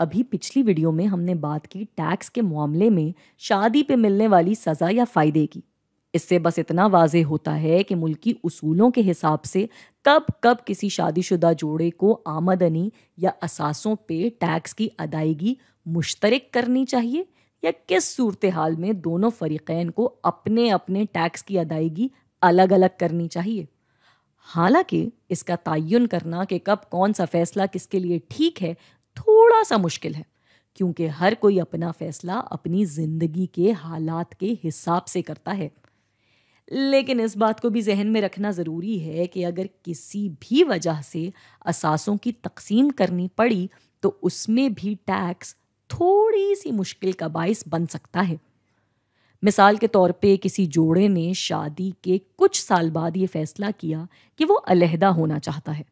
अभी पिछली वीडियो में हमने बात की टैक्स के मामले में शादी पे मिलने वाली सज़ा या फ़ायदे की इससे बस इतना वाजे होता है कि मुल्की उसूलों के हिसाब से कब कब किसी शादीशुदा जोड़े को आमदनी या असासों पे टैक्स की अदायगी मुश्तरक करनी चाहिए या किस सूरत हाल में दोनों फरीक़ैन को अपने अपने टैक्स की अदायगी अलग अलग करनी चाहिए हालांकि इसका तयन करना कि कब कौन सा फ़ैसला किसके लिए ठीक है थोड़ा सा मुश्किल है क्योंकि हर कोई अपना फैसला अपनी जिंदगी के हालात के हिसाब से करता है लेकिन इस बात को भी जहन में रखना ज़रूरी है कि अगर किसी भी वजह से असासों की तकसीम करनी पड़ी तो उसमें भी टैक्स थोड़ी सी मुश्किल का बायस बन सकता है मिसाल के तौर पे किसी जोड़े ने शादी के कुछ साल बाद ये फैसला किया कि वो अलहदा होना चाहता है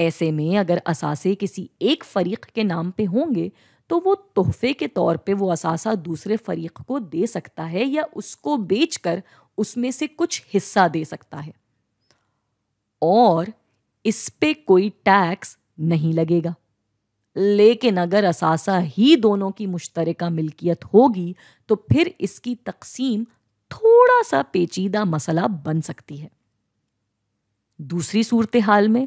ऐसे में अगर असासे किसी एक फरीक के नाम पे होंगे तो वो तोहफे के तौर पे वो असासा दूसरे फरीक को दे सकता है या उसको बेचकर उसमें से कुछ हिस्सा दे सकता है और इस पे कोई टैक्स नहीं लगेगा लेकिन अगर असासा ही दोनों की मुश्तरका मिल्कियत होगी तो फिर इसकी तकसीम थोड़ा सा पेचीदा मसला बन सकती है दूसरी सूरत हाल में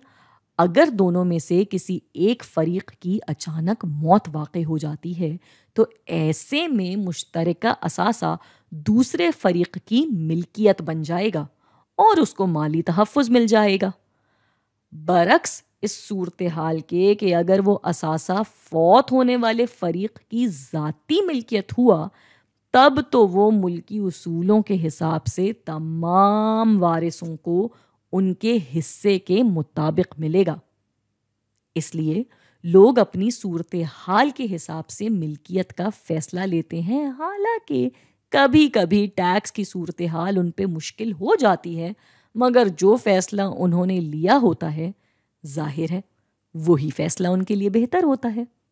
अगर दोनों में से किसी एक फरीक की अचानक मौत वाक़ हो जाती है तो ऐसे में मुश्तरका असासा दूसरे फरीक की मिल्कियत बन जाएगा और उसको माली तहफ़ मिल जाएगा बरक्स इस सूरत हाल के कि अगर वो असासा फौत होने वाले फरीक की ज़ाती मिल्कियत हुआ तब तो वो मुल्की उसूलों के हिसाब से तमाम वारिसों को उनके हिस्से के मुताबिक मिलेगा इसलिए लोग अपनी सूरत हाल के हिसाब से मिल्कियत का फैसला लेते हैं हालांकि कभी कभी टैक्स की सूरत हाल उन पर मुश्किल हो जाती है मगर जो फैसला उन्होंने लिया होता है जाहिर है वही फैसला उनके लिए बेहतर होता है